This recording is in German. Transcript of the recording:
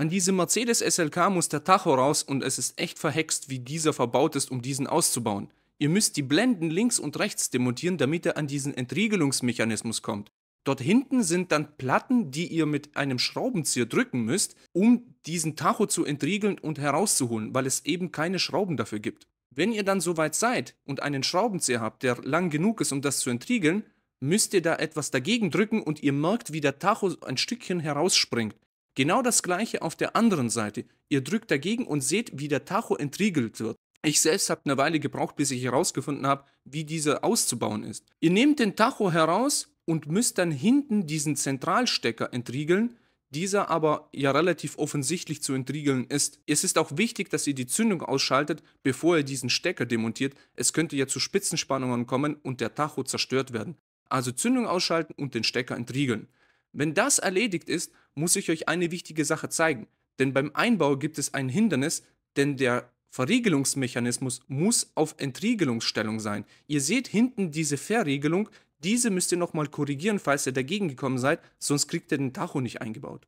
An diesem Mercedes SLK muss der Tacho raus und es ist echt verhext, wie dieser verbaut ist, um diesen auszubauen. Ihr müsst die Blenden links und rechts demontieren, damit er an diesen Entriegelungsmechanismus kommt. Dort hinten sind dann Platten, die ihr mit einem Schraubenzieher drücken müsst, um diesen Tacho zu entriegeln und herauszuholen, weil es eben keine Schrauben dafür gibt. Wenn ihr dann soweit seid und einen Schraubenzieher habt, der lang genug ist, um das zu entriegeln, müsst ihr da etwas dagegen drücken und ihr merkt, wie der Tacho ein Stückchen herausspringt. Genau das gleiche auf der anderen Seite. Ihr drückt dagegen und seht, wie der Tacho entriegelt wird. Ich selbst habe eine Weile gebraucht, bis ich herausgefunden habe, wie dieser auszubauen ist. Ihr nehmt den Tacho heraus und müsst dann hinten diesen Zentralstecker entriegeln, dieser aber ja relativ offensichtlich zu entriegeln ist. Es ist auch wichtig, dass ihr die Zündung ausschaltet, bevor ihr diesen Stecker demontiert. Es könnte ja zu Spitzenspannungen kommen und der Tacho zerstört werden. Also Zündung ausschalten und den Stecker entriegeln. Wenn das erledigt ist, muss ich euch eine wichtige Sache zeigen. Denn beim Einbau gibt es ein Hindernis, denn der Verriegelungsmechanismus muss auf Entriegelungsstellung sein. Ihr seht hinten diese Verriegelung, diese müsst ihr nochmal korrigieren, falls ihr dagegen gekommen seid, sonst kriegt ihr den Tacho nicht eingebaut.